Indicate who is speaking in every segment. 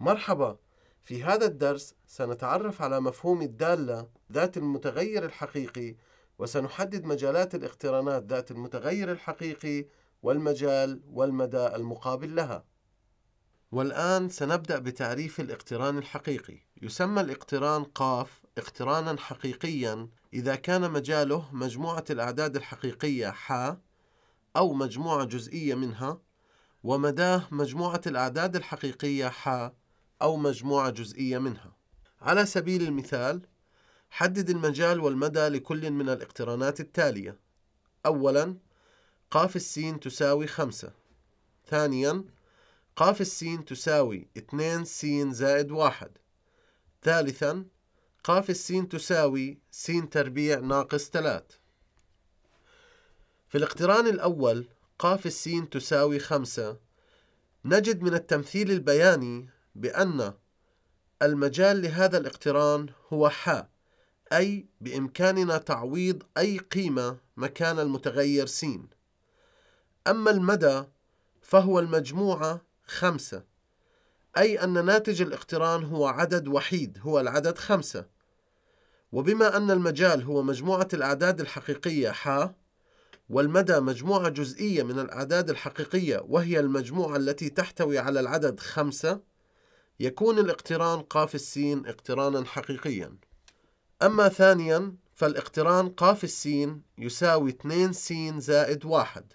Speaker 1: مرحبا في هذا الدرس سنتعرف على مفهوم الدالة ذات المتغير الحقيقي وسنحدد مجالات الاقترانات ذات المتغير الحقيقي والمجال والمدى المقابل لها والآن سنبدأ بتعريف الاقتران الحقيقي يسمى الاقتران قاف اقترانا حقيقيا إذا كان مجاله مجموعة الأعداد الحقيقية ح أو مجموعة جزئية منها ومداه مجموعة الأعداد الحقيقية ح أو مجموعة جزئية منها على سبيل المثال حدد المجال والمدى لكل من الاقترانات التالية أولا قاف السين تساوي خمسة ثانيا قاف السين تساوي 2 س زائد واحد ثالثا قاف السين تساوي س تربيع ناقص 3 في الاقتران الأول قاف السين تساوي خمسة نجد من التمثيل البياني بأن المجال لهذا الاقتران هو ح أي بإمكاننا تعويض أي قيمة مكان المتغير س أما المدى فهو المجموعة خمسة أي أن ناتج الاقتران هو عدد وحيد هو العدد خمسة وبما أن المجال هو مجموعة الأعداد الحقيقية ح والمدى مجموعة جزئية من الأعداد الحقيقية وهي المجموعة التي تحتوي على العدد خمسة يكون الاقتران قاف السين اقترانا حقيقيا أما ثانيا فالاقتران قاف السين يساوي 2 سين زائد واحد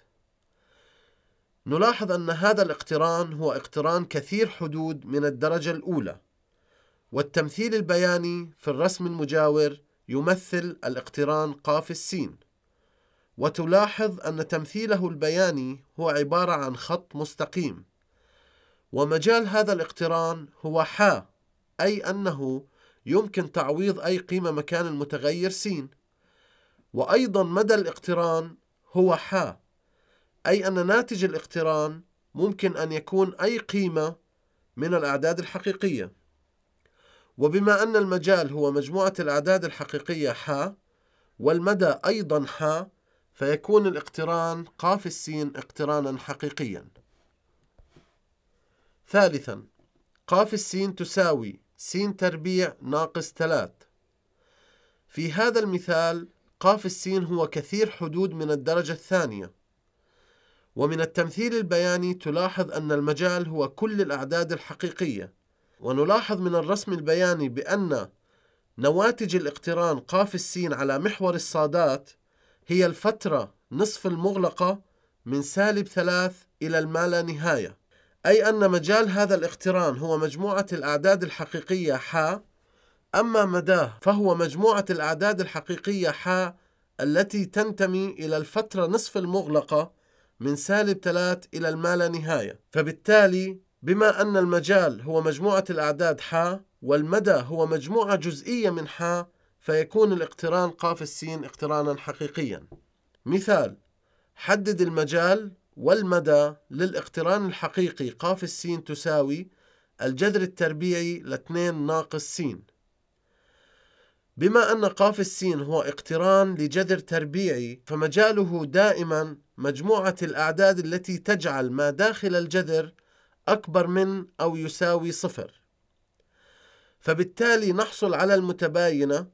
Speaker 1: نلاحظ أن هذا الاقتران هو اقتران كثير حدود من الدرجة الأولى والتمثيل البياني في الرسم المجاور يمثل الاقتران قاف السين وتلاحظ أن تمثيله البياني هو عبارة عن خط مستقيم ومجال هذا الاقتران هو حا أي أنه يمكن تعويض أي قيمة مكان المتغير س وأيضا مدى الاقتران هو حا أي أن ناتج الاقتران ممكن أن يكون أي قيمة من الأعداد الحقيقية وبما أن المجال هو مجموعة الأعداد الحقيقية ح والمدى أيضا ح فيكون الاقتران قاف السين اقترانا حقيقيا ثالثا قاف السين تساوي س تربيع ناقص 3 في هذا المثال قاف السين هو كثير حدود من الدرجة الثانية ومن التمثيل البياني تلاحظ أن المجال هو كل الأعداد الحقيقية ونلاحظ من الرسم البياني بأن نواتج الاقتران قاف السين على محور الصادات هي الفترة نصف المغلقة من سالب ثلاث إلى المالا نهاية أي أن مجال هذا الاقتران هو مجموعة الأعداد الحقيقية ح أما مداه فهو مجموعة الأعداد الحقيقية ح التي تنتمي إلى الفترة نصف المغلقة من سالب 3 إلى الما لا نهاية فبالتالي بما أن المجال هو مجموعة الأعداد ح والمدى هو مجموعة جزئية من ح فيكون الاقتران قاف السين اقترانا حقيقيا مثال حدد المجال والمدى للاقتران الحقيقي قاف السين تساوي الجذر التربيعي لاثنين ناقص سين بما أن قاف السين هو اقتران لجذر تربيعي فمجاله دائما مجموعة الأعداد التي تجعل ما داخل الجذر أكبر من أو يساوي صفر فبالتالي نحصل على المتباينة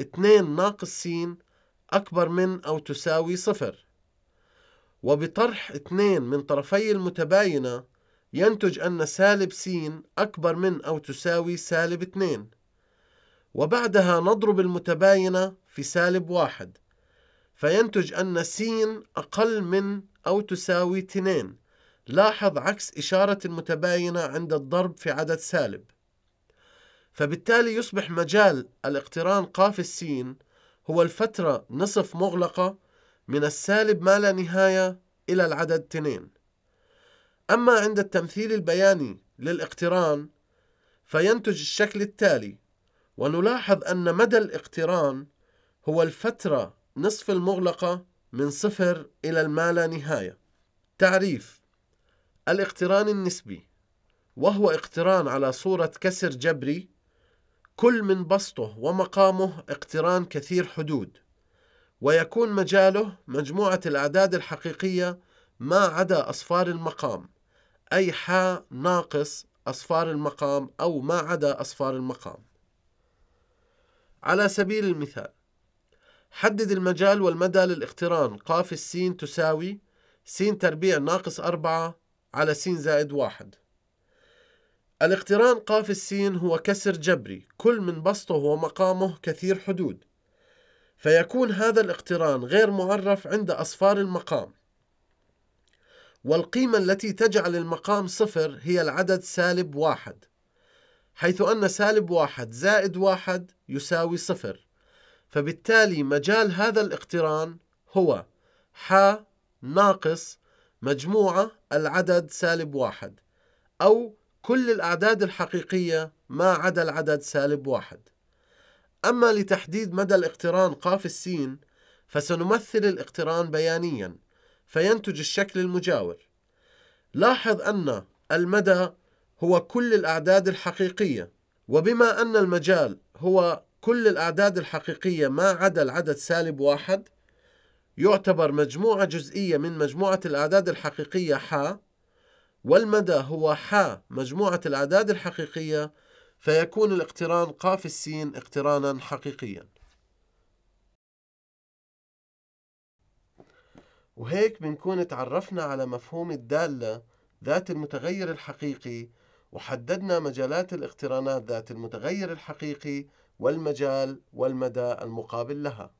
Speaker 1: 2 ناقص سين أكبر من أو تساوي صفر وبطرح اثنين من طرفي المتباينة ينتج أن سالب س أكبر من أو تساوي سالب اثنين وبعدها نضرب المتباينة في سالب واحد فينتج أن س أقل من أو تساوي اثنين لاحظ عكس إشارة المتباينة عند الضرب في عدد سالب فبالتالي يصبح مجال الاقتران قاف السين هو الفترة نصف مغلقة من السالب ما لا نهاية إلى العدد 2 أما عند التمثيل البياني للاقتران فينتج الشكل التالي ونلاحظ أن مدى الاقتران هو الفترة نصف المغلقة من صفر إلى ما لا نهاية تعريف الاقتران النسبي وهو اقتران على صورة كسر جبري كل من بسطه ومقامه اقتران كثير حدود ويكون مجاله مجموعة الأعداد الحقيقية ما عدا أصفار المقام أي حا ناقص أصفار المقام أو ما عدا أصفار المقام على سبيل المثال حدد المجال والمدى للاقتران قاف السين تساوي س تربيع ناقص أربعة على سين زائد واحد الاقتران قاف السين هو كسر جبري كل من بسطه ومقامه كثير حدود فيكون هذا الاقتران غير معرف عند أصفار المقام والقيمة التي تجعل المقام صفر هي العدد سالب واحد حيث أن سالب واحد زائد واحد يساوي صفر فبالتالي مجال هذا الاقتران هو ح ناقص مجموعة العدد سالب واحد أو كل الأعداد الحقيقية ما عدا العدد سالب واحد أما لتحديد مدى الاقتران قاف السين فسنمثل الاقتران بيانيا فينتج الشكل المجاور لاحظ أن المدى هو كل الأعداد الحقيقية وبما أن المجال هو كل الأعداد الحقيقية ما عدا العدد سالب واحد يعتبر مجموعة جزئية من مجموعة الأعداد الحقيقية ح والمدى هو ح مجموعة الأعداد الحقيقية فيكون الاقتران قاف السين اقترانا حقيقيا وهيك بنكون تعرفنا على مفهوم الدالة ذات المتغير الحقيقي وحددنا مجالات الاقترانات ذات المتغير الحقيقي والمجال والمدى المقابل لها